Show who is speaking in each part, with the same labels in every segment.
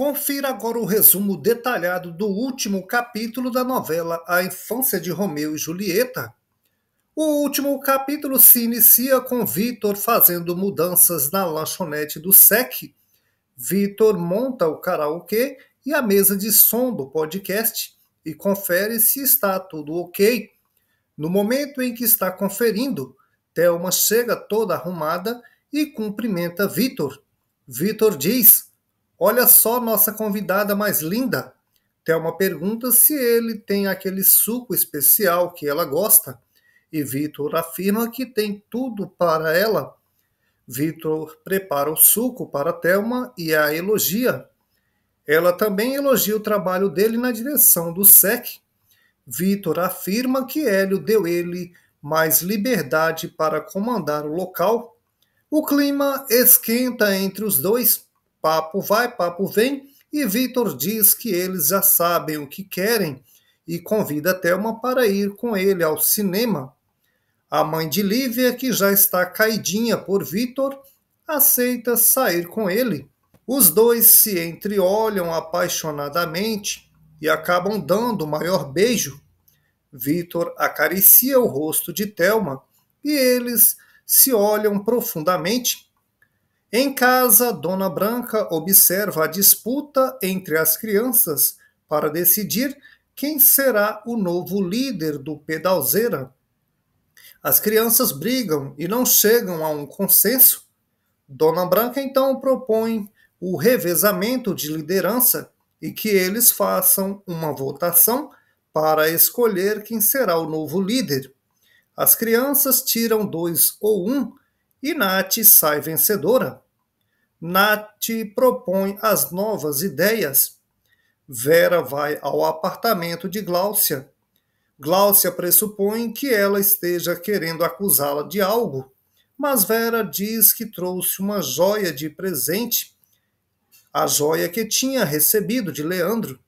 Speaker 1: Confira agora o resumo detalhado do último capítulo da novela A Infância de Romeu e Julieta. O último capítulo se inicia com Vitor fazendo mudanças na lanchonete do SEC. Vitor monta o karaokê e a mesa de som do podcast e confere se está tudo ok. No momento em que está conferindo, Thelma chega toda arrumada e cumprimenta Vitor. Vitor diz Olha só nossa convidada mais linda. Thelma pergunta se ele tem aquele suco especial que ela gosta e Vitor afirma que tem tudo para ela. Vitor prepara o suco para Thelma e a elogia. Ela também elogia o trabalho dele na direção do SEC. Vitor afirma que Hélio deu ele mais liberdade para comandar o local. O clima esquenta entre os dois Papo vai, papo vem, e Vitor diz que eles já sabem o que querem e convida Thelma para ir com ele ao cinema. A mãe de Lívia, que já está caidinha por Vitor, aceita sair com ele. Os dois se entreolham apaixonadamente e acabam dando o maior beijo. Vitor acaricia o rosto de Thelma e eles se olham profundamente em casa, Dona Branca observa a disputa entre as crianças para decidir quem será o novo líder do Pedalzeira. As crianças brigam e não chegam a um consenso. Dona Branca então propõe o revezamento de liderança e que eles façam uma votação para escolher quem será o novo líder. As crianças tiram dois ou um e Nath sai vencedora. Nath propõe as novas ideias. Vera vai ao apartamento de Gláucia. Gláucia pressupõe que ela esteja querendo acusá-la de algo, mas Vera diz que trouxe uma joia de presente, a joia que tinha recebido de Leandro.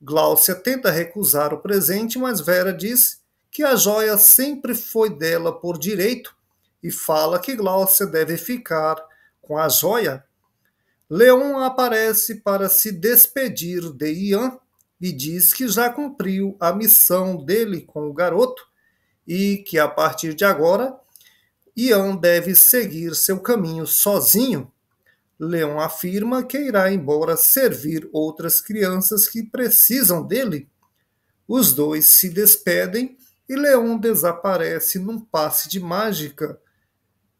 Speaker 1: Gláucia tenta recusar o presente, mas Vera diz que a joia sempre foi dela por direito e fala que Glaucia deve ficar com a joia, Leon aparece para se despedir de Ian e diz que já cumpriu a missão dele com o garoto e que a partir de agora Ian deve seguir seu caminho sozinho. Leon afirma que irá embora servir outras crianças que precisam dele. Os dois se despedem e Leon desaparece num passe de mágica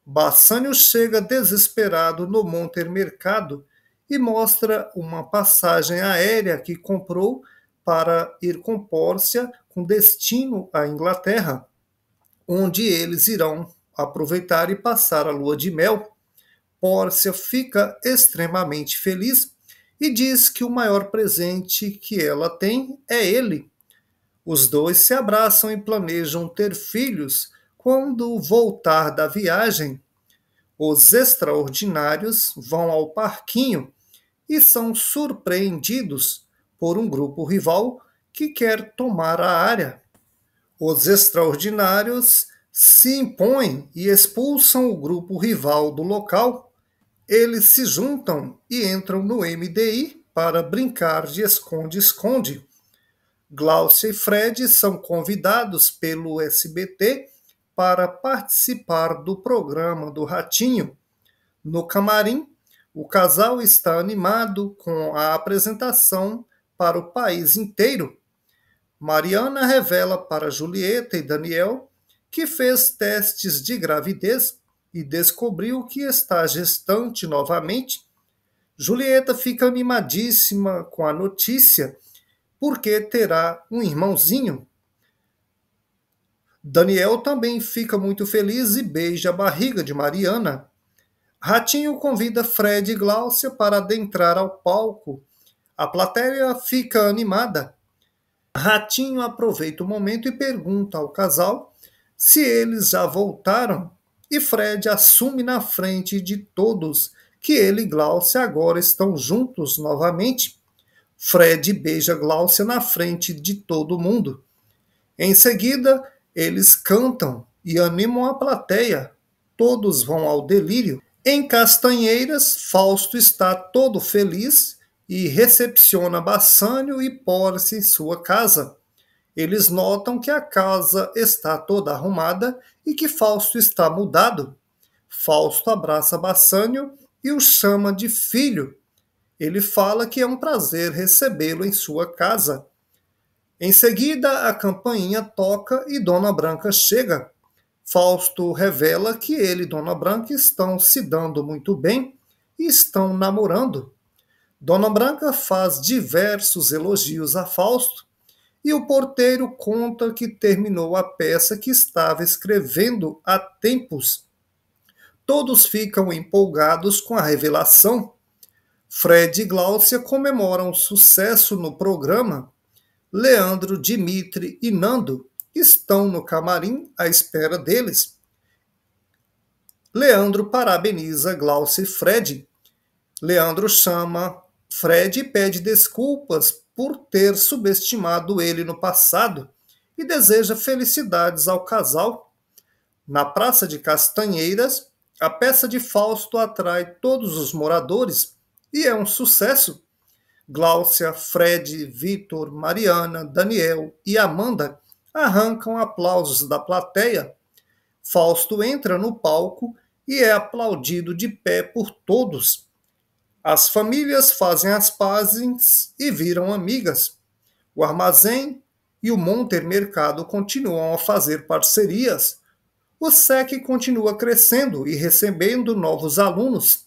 Speaker 1: Bassânio chega desesperado no Monter Mercado e mostra uma passagem aérea que comprou para ir com Pórcia com destino à Inglaterra, onde eles irão aproveitar e passar a lua de mel. Pórcia fica extremamente feliz e diz que o maior presente que ela tem é ele. Os dois se abraçam e planejam ter filhos quando voltar da viagem, os extraordinários vão ao parquinho e são surpreendidos por um grupo rival que quer tomar a área. Os extraordinários se impõem e expulsam o grupo rival do local. Eles se juntam e entram no MDI para brincar de esconde-esconde. Glaucia e Fred são convidados pelo SBT para participar do programa do Ratinho. No camarim, o casal está animado com a apresentação para o país inteiro. Mariana revela para Julieta e Daniel que fez testes de gravidez e descobriu que está gestante novamente. Julieta fica animadíssima com a notícia porque terá um irmãozinho. Daniel também fica muito feliz e beija a barriga de Mariana. Ratinho convida Fred e Gláucia para adentrar ao palco. A plateia fica animada. Ratinho aproveita o momento e pergunta ao casal se eles já voltaram. E Fred assume na frente de todos que ele e Gláucia agora estão juntos novamente. Fred beija Gláucia na frente de todo mundo. Em seguida, eles cantam e animam a plateia. Todos vão ao delírio. Em Castanheiras, Fausto está todo feliz e recepciona Bassânio e Porce em sua casa. Eles notam que a casa está toda arrumada e que Fausto está mudado. Fausto abraça Bassânio e o chama de filho. Ele fala que é um prazer recebê-lo em sua casa. Em seguida, a campainha toca e Dona Branca chega. Fausto revela que ele e Dona Branca estão se dando muito bem e estão namorando. Dona Branca faz diversos elogios a Fausto e o porteiro conta que terminou a peça que estava escrevendo há tempos. Todos ficam empolgados com a revelação. Fred e Gláucia comemoram o sucesso no programa Leandro, Dimitri e Nando estão no camarim à espera deles. Leandro parabeniza Glaucio e Fred. Leandro chama Fred e pede desculpas por ter subestimado ele no passado e deseja felicidades ao casal. Na Praça de Castanheiras, a peça de Fausto atrai todos os moradores e é um sucesso. Gláucia, Fred, Vitor, Mariana, Daniel e Amanda arrancam aplausos da plateia. Fausto entra no palco e é aplaudido de pé por todos. As famílias fazem as pazes e viram amigas. O armazém e o Monter Mercado continuam a fazer parcerias. O SEC continua crescendo e recebendo novos alunos,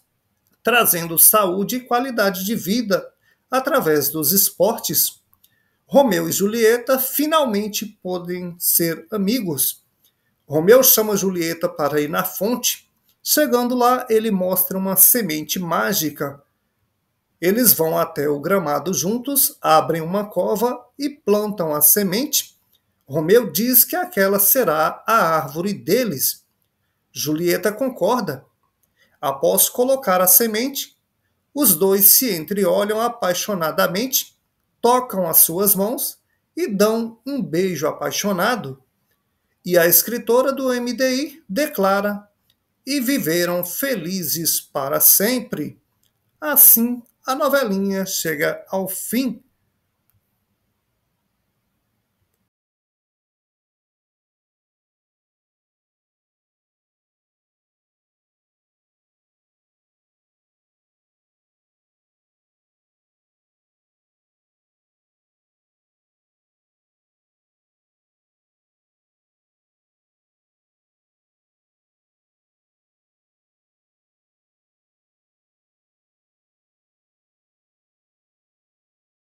Speaker 1: trazendo saúde e qualidade de vida através dos esportes, Romeu e Julieta finalmente podem ser amigos. Romeu chama Julieta para ir na fonte. Chegando lá, ele mostra uma semente mágica. Eles vão até o gramado juntos, abrem uma cova e plantam a semente. Romeu diz que aquela será a árvore deles. Julieta concorda. Após colocar a semente, os dois se entreolham apaixonadamente, tocam as suas mãos e dão um beijo apaixonado. E a escritora do MDI declara: e viveram felizes para sempre. Assim, a novelinha chega ao fim.